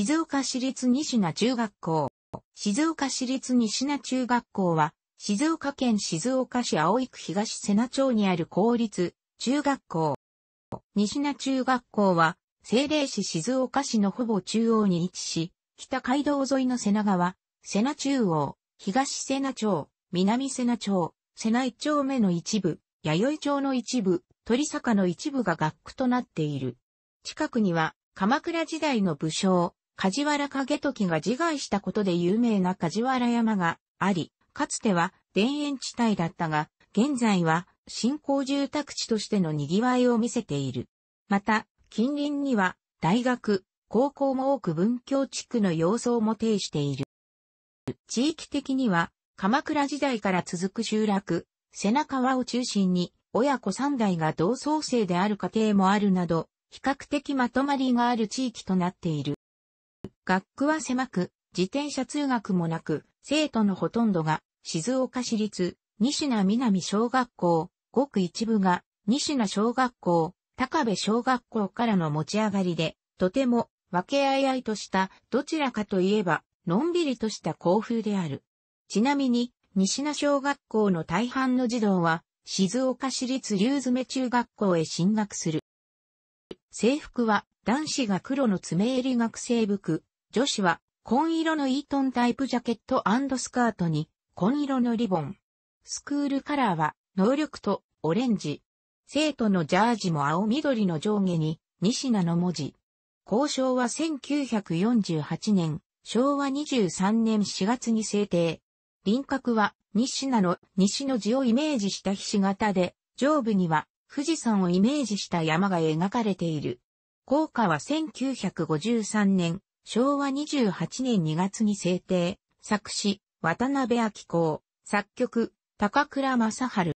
静岡市立西名中学校。静岡市立西名中学校は、静岡県静岡市青井区東瀬名町にある公立中学校。西名中学校は、政令市静岡市のほぼ中央に位置し、北街道沿いの瀬名川、瀬名中央、東瀬名町、南瀬名町、瀬名一丁目の一部、弥生町の一部、鳥坂の一部が学区となっている。近くには、鎌倉時代の武将、梶原景時が自害したことで有名な梶原山があり、かつては田園地帯だったが、現在は新興住宅地としての賑わいを見せている。また、近隣には大学、高校も多く文教地区の様相も呈している。地域的には、鎌倉時代から続く集落、背中川を中心に、親子三代が同窓生である家庭もあるなど、比較的まとまりがある地域となっている。学区は狭く、自転車通学もなく、生徒のほとんどが、静岡市立、西名南小学校、ごく一部が、西名小学校、高部小学校からの持ち上がりで、とても、分けあいあいとした、どちらかといえば、のんびりとした校風である。ちなみに、西名小学校の大半の児童は、静岡市立竜詰中学校へ進学する。制服は、男子が黒の爪襟学生服、女子は紺色のイートンタイプジャケットスカートに紺色のリボン。スクールカラーは能力とオレンジ。生徒のジャージも青緑の上下に西名の文字。交渉は1948年、昭和23年4月に制定。輪郭は西名の西の字をイメージした菱形で、上部には富士山をイメージした山が描かれている。効果は1953年、昭和28年2月に制定、作詞、渡辺明子、作曲、高倉正春。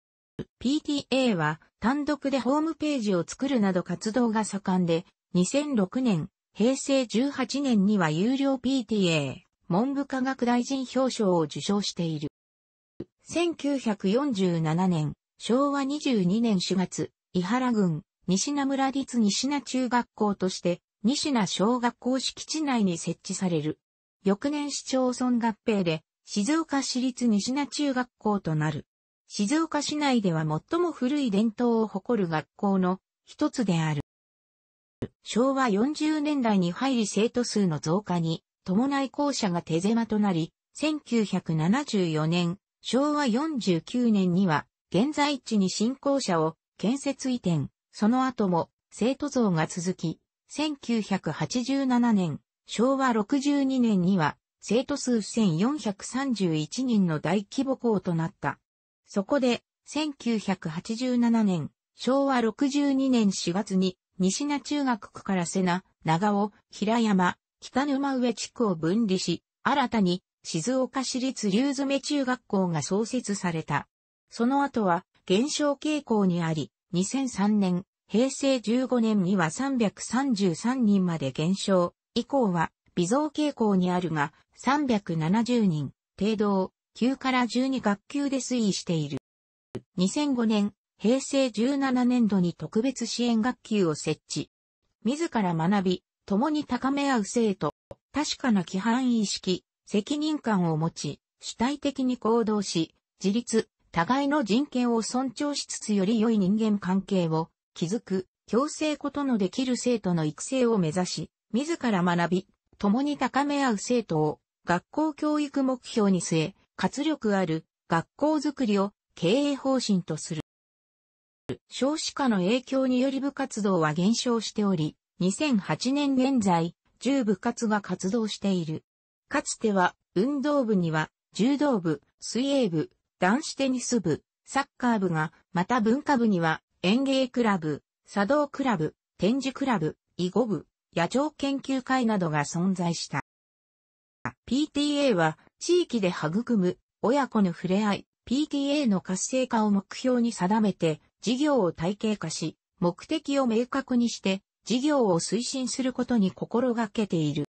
PTA は単独でホームページを作るなど活動が盛んで、2006年、平成18年には有料 PTA、文部科学大臣表彰を受賞している。1947年、昭和22年4月、伊原郡、西名村立西名中学校として、西名小学校敷地内に設置される。翌年市町村合併で、静岡市立西名中学校となる。静岡市内では最も古い伝統を誇る学校の一つである。昭和40年代に入り生徒数の増加に伴い校舎が手狭となり、1974年、昭和49年には現在地に新校舎を建設移転、その後も生徒増が続き、1987年、昭和62年には、生徒数1431人の大規模校となった。そこで、1987年、昭和62年4月に、西名中学区から瀬名、長尾、平山、北沼上地区を分離し、新たに静岡市立竜詰中学校が創設された。その後は減少傾向にあり、2003年、平成15年には333人まで減少、以降は微増傾向にあるが、370人、程度を9から12学級で推移している。2005年、平成17年度に特別支援学級を設置。自ら学び、共に高め合う生徒、確かな規範意識、責任感を持ち、主体的に行動し、自立、互いの人権を尊重しつつより良い人間関係を気づく、強制ことのできる生徒の育成を目指し、自ら学び、共に高め合う生徒を、学校教育目標に据え、活力ある学校づくりを経営方針とする。少子化の影響により部活動は減少しており、2008年現在、10部活が活動している。かつては、運動部には、柔道部、水泳部、男子テニス部、サッカー部が、また文化部には、園芸クラブ、茶道クラブ、展示クラブ、囲碁部、野鳥研究会などが存在した。PTA は地域で育む親子の触れ合い、PTA の活性化を目標に定めて事業を体系化し、目的を明確にして事業を推進することに心がけている。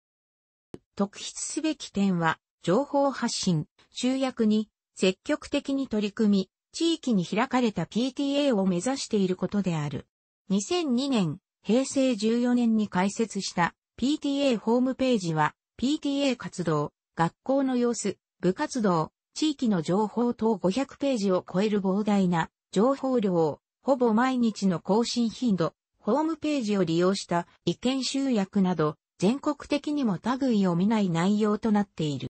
特筆すべき点は、情報発信、集約に積極的に取り組み、地域に開かれた PTA を目指していることである。2002年、平成14年に開設した PTA ホームページは PTA 活動、学校の様子、部活動、地域の情報等500ページを超える膨大な情報量、ほぼ毎日の更新頻度、ホームページを利用した意見集約など、全国的にも類を見ない内容となっている。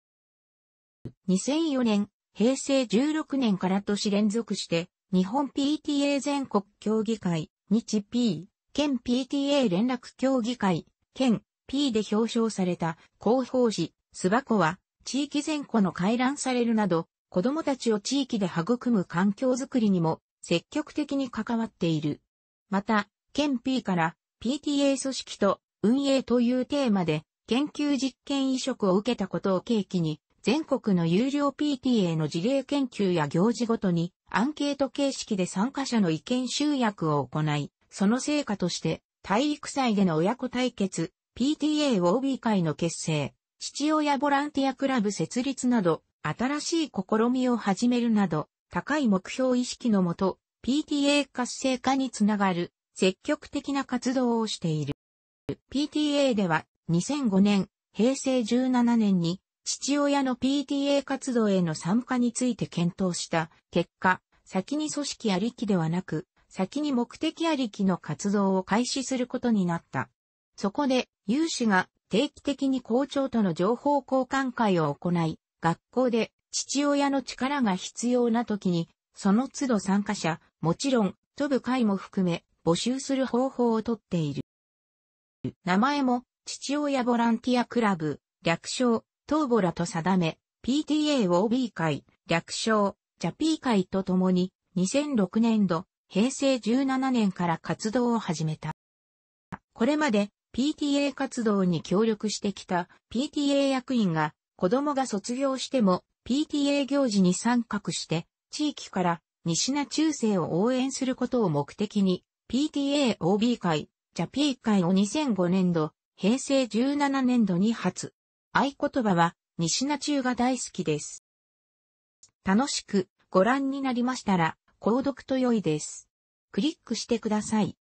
2004年、平成16年から年連続して、日本 PTA 全国協議会、日 P、県 PTA 連絡協議会、県 P で表彰された広報誌、スバコは、地域全国の回覧されるなど、子供たちを地域で育む環境づくりにも積極的に関わっている。また、県 P から PTA 組織と運営というテーマで研究実験移植を受けたことを契機に、全国の有料 PTA の事例研究や行事ごとにアンケート形式で参加者の意見集約を行い、その成果として体育祭での親子対決、PTAOB 会の結成、父親ボランティアクラブ設立など、新しい試みを始めるなど、高い目標意識のもと、PTA 活性化につながる、積極的な活動をしている。PTA では、2005年、平成17年に、父親の PTA 活動への参加について検討した結果、先に組織ありきではなく、先に目的ありきの活動を開始することになった。そこで、有志が定期的に校長との情報交換会を行い、学校で父親の力が必要な時に、その都度参加者、もちろん、飛ぶ会も含め、募集する方法をとっている。名前も、父親ボランティアクラブ、略称、東ボラと定め、PTAOB 会、略称、ジャピー会とともに、2006年度、平成17年から活動を始めた。これまで PTA 活動に協力してきた PTA 役員が子供が卒業しても PTA 行事に参画して地域から西名中世を応援することを目的に PTA OB 会、ジャピー会を2005年度、平成17年度に発合言葉は、西名中が大好きです。楽しくご覧になりましたら、購読と良いです。クリックしてください。